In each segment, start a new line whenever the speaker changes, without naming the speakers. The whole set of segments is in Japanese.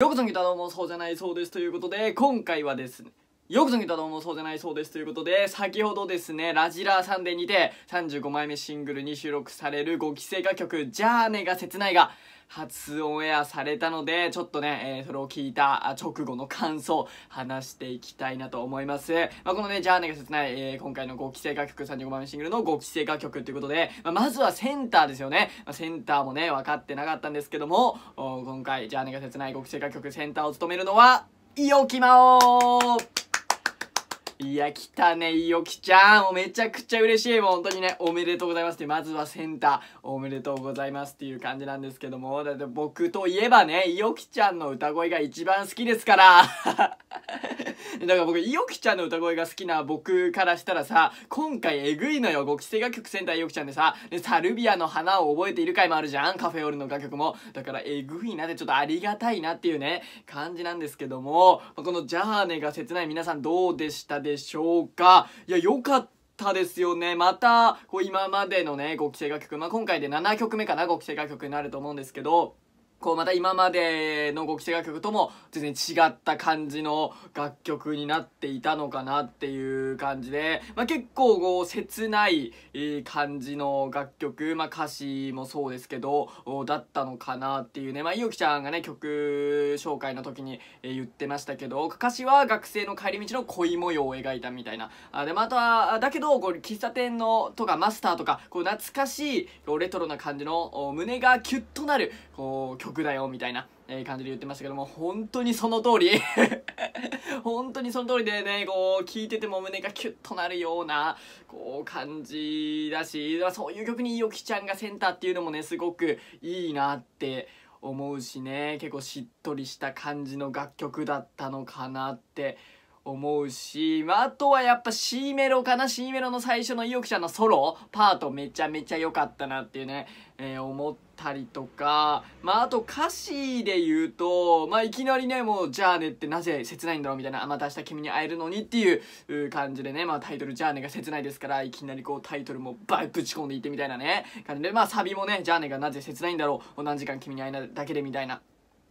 ようこそギターの妄想じゃないそうですということで今回はですねよくぞ見たと思うそうじゃないそうですということで、先ほどですね、ラジラーサンデーにて35枚目シングルに収録される5期生歌曲、じゃあねが切ないが、初オンエアされたので、ちょっとね、えー、それを聞いた直後の感想、話していきたいなと思います。まあ、このね、ジャーネが切ない、えー、今回の5期生楽曲、35番目シングルの5期生楽曲ということで、まあ、まずはセンターですよね。まあ、センターもね、分かってなかったんですけども、今回、ジャーネが切ない5期生楽曲、センターを務めるのは、いよきまおいや、来たね、いよきちゃん。もうめちゃくちゃ嬉しい。もう本当にね、おめでとうございますって、まずはセンター、おめでとうございますっていう感じなんですけども、だって僕といえばね、いよきちゃんの歌声が一番好きですから。だから僕、いオきちゃんの歌声が好きな僕からしたらさ、今回えぐいのよ。ご規制楽曲センターいよきちゃんでさ、で、サルビアの花を覚えている回もあるじゃん。カフェオールの楽曲も。だからえぐいなでちょっとありがたいなっていうね、感じなんですけども、このジャーネが切ない皆さんどうでしたでしょうかいや、よかった。たですよね。また、こう今までのね、5期生楽曲、まあ、今回で7曲目かな、5期生楽曲になると思うんですけど、こうまた今までのご規制楽曲とも全然違った感じの楽曲になっていたのかなっていう感じで、まあ、結構こう切ない感じの楽曲、まあ、歌詞もそうですけどだったのかなっていうね、まあ、いおきちゃんがね曲紹介の時に言ってましたけど歌詞は学生の帰り道の恋模様を描いたみたいなあでまただけどこう喫茶店のとかマスターとかこう懐かしいレトロな感じの胸がキュッとなるこう曲曲だよみたいな、え感じで言ってましたけども本当にその通り 本当にその通りでねこう聴いてても胸がキュッとなるようなこう感じだしそういう曲にいおきちゃんがセンターっていうのもねすごくいいなって思うしね結構しっとりした感じの楽曲だったのかなって思うし、まあ、あとはやっぱ C メロかな ?C メロの最初の意欲者のソロ、パートめちゃめちゃ良かったなっていうね、えー、思ったりとか、まあ、あと歌詞で言うと、まあ、いきなりね、もう、ジャーネってなぜ切ないんだろうみたいな、また明日君に会えるのにっていう感じでね、まあ、タイトルジャーネが切ないですから、いきなりこうタイトルもバイぶち込んでいってみたいなね、感じで、まあ、サビもね、ジャーネがなぜ切ないんだろう、何時間君に会えないだけでみたいな。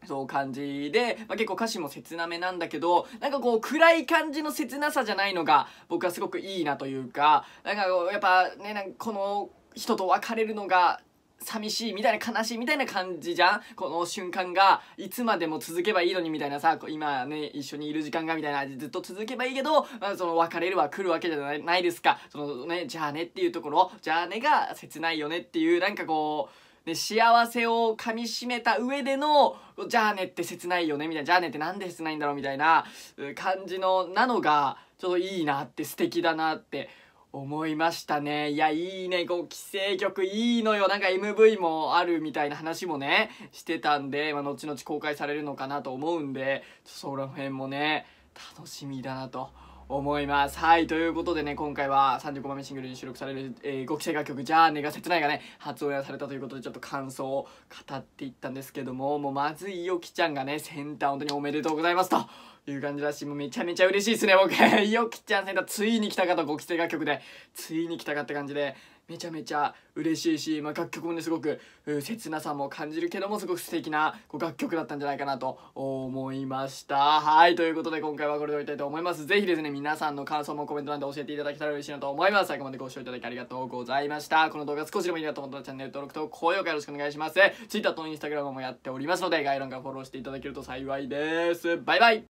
そう感じで、まあ、結構歌詞も切なめなんだけど、なんかこう暗い感じの切なさじゃないのが僕はすごくいいなというか、なんかやっぱね、なんかこの人と別れるのが寂しいみたいな悲しいみたいな感じじゃんこの瞬間がいつまでも続けばいいのにみたいなさ今ね一緒にいる時間がみたいなずっと続けばいいけど、まあ、その別れるは来るわけじゃないないですかそのねじゃあねっていうところじゃあねが切ないよねっていうなんかこうで、幸せを噛み締めた上での、じゃあねって切ないよね、みたいな、じゃあねってなんで切ないんだろう、みたいな感じの、なのが、ちょっといいなって、素敵だなって思いましたね。いや、いいね。こう、規制曲いいのよ。なんか MV もあるみたいな話もね、してたんで、まあ、後々公開されるのかなと思うんで、その辺もね、楽しみだなと。思いますはいということでね今回は35番目シングルに収録される、えー、5期楽曲「じゃあね」が切ないがね発音されたということでちょっと感想を語っていったんですけどももうまずいよきちゃんがねセンター本当におめでとうございますという感じだしもうめちゃめちゃ嬉しいですね僕よき ちゃんセンターついに来たかとご期生楽曲でついに来たかって感じでめちゃめちゃ嬉しいし、まあ、楽曲もねすごく切なさも感じるけどもすごく素敵なこう楽曲だったんじゃないかなと思いましたはいということで今回はこれで終わりたいと思います是非ですね皆さんの感想もコメント欄で教えていただけたら嬉しいなと思います最後までご視聴いただきありがとうございましたこの動画少しでもいいなと思ったらチャンネル登録と高評価よろしくお願いします Twitter と Instagram もやっておりますので概要欄からフォローしていただけると幸いですバイバイ